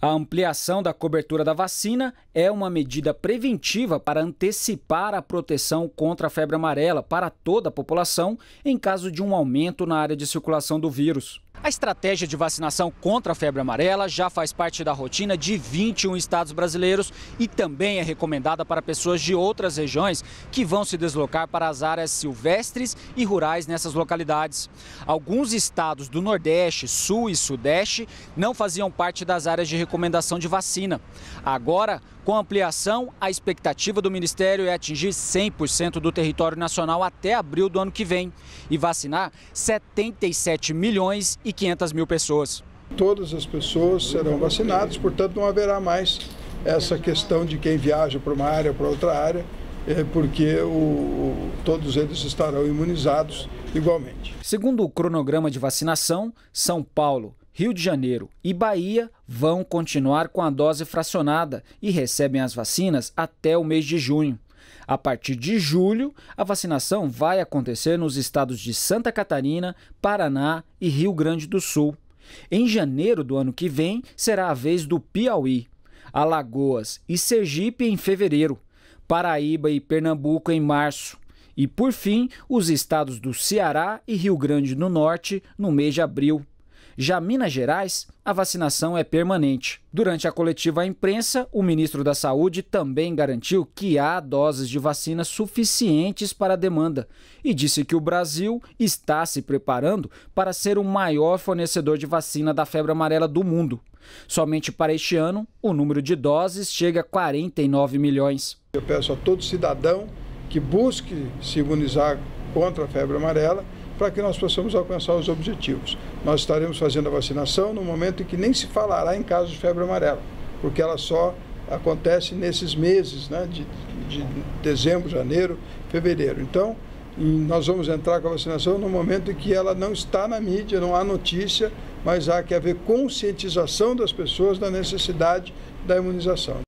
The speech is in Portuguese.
A ampliação da cobertura da vacina é uma medida preventiva para antecipar a proteção contra a febre amarela para toda a população em caso de um aumento na área de circulação do vírus. A estratégia de vacinação contra a febre amarela já faz parte da rotina de 21 estados brasileiros e também é recomendada para pessoas de outras regiões que vão se deslocar para as áreas silvestres e rurais nessas localidades. Alguns estados do Nordeste, Sul e Sudeste não faziam parte das áreas de recomendação de vacina. Agora, com a ampliação, a expectativa do Ministério é atingir 100% do território nacional até abril do ano que vem e vacinar 77 milhões e 500 mil pessoas. Todas as pessoas serão vacinadas, portanto, não haverá mais essa questão de quem viaja para uma área ou para outra área, é porque o, todos eles estarão imunizados igualmente. Segundo o cronograma de vacinação, São Paulo, Rio de Janeiro e Bahia vão continuar com a dose fracionada e recebem as vacinas até o mês de junho. A partir de julho, a vacinação vai acontecer nos estados de Santa Catarina, Paraná e Rio Grande do Sul. Em janeiro do ano que vem, será a vez do Piauí, Alagoas e Sergipe em fevereiro, Paraíba e Pernambuco em março. E, por fim, os estados do Ceará e Rio Grande do Norte no mês de abril. Já Minas Gerais, a vacinação é permanente. Durante a coletiva à imprensa, o ministro da Saúde também garantiu que há doses de vacina suficientes para a demanda e disse que o Brasil está se preparando para ser o maior fornecedor de vacina da febre amarela do mundo. Somente para este ano, o número de doses chega a 49 milhões. Eu peço a todo cidadão que busque se imunizar contra a febre amarela para que nós possamos alcançar os objetivos. Nós estaremos fazendo a vacinação no momento em que nem se falará em casos de febre amarela, porque ela só acontece nesses meses, né, de, de dezembro, janeiro, fevereiro. Então, nós vamos entrar com a vacinação no momento em que ela não está na mídia, não há notícia, mas há que haver conscientização das pessoas da necessidade da imunização.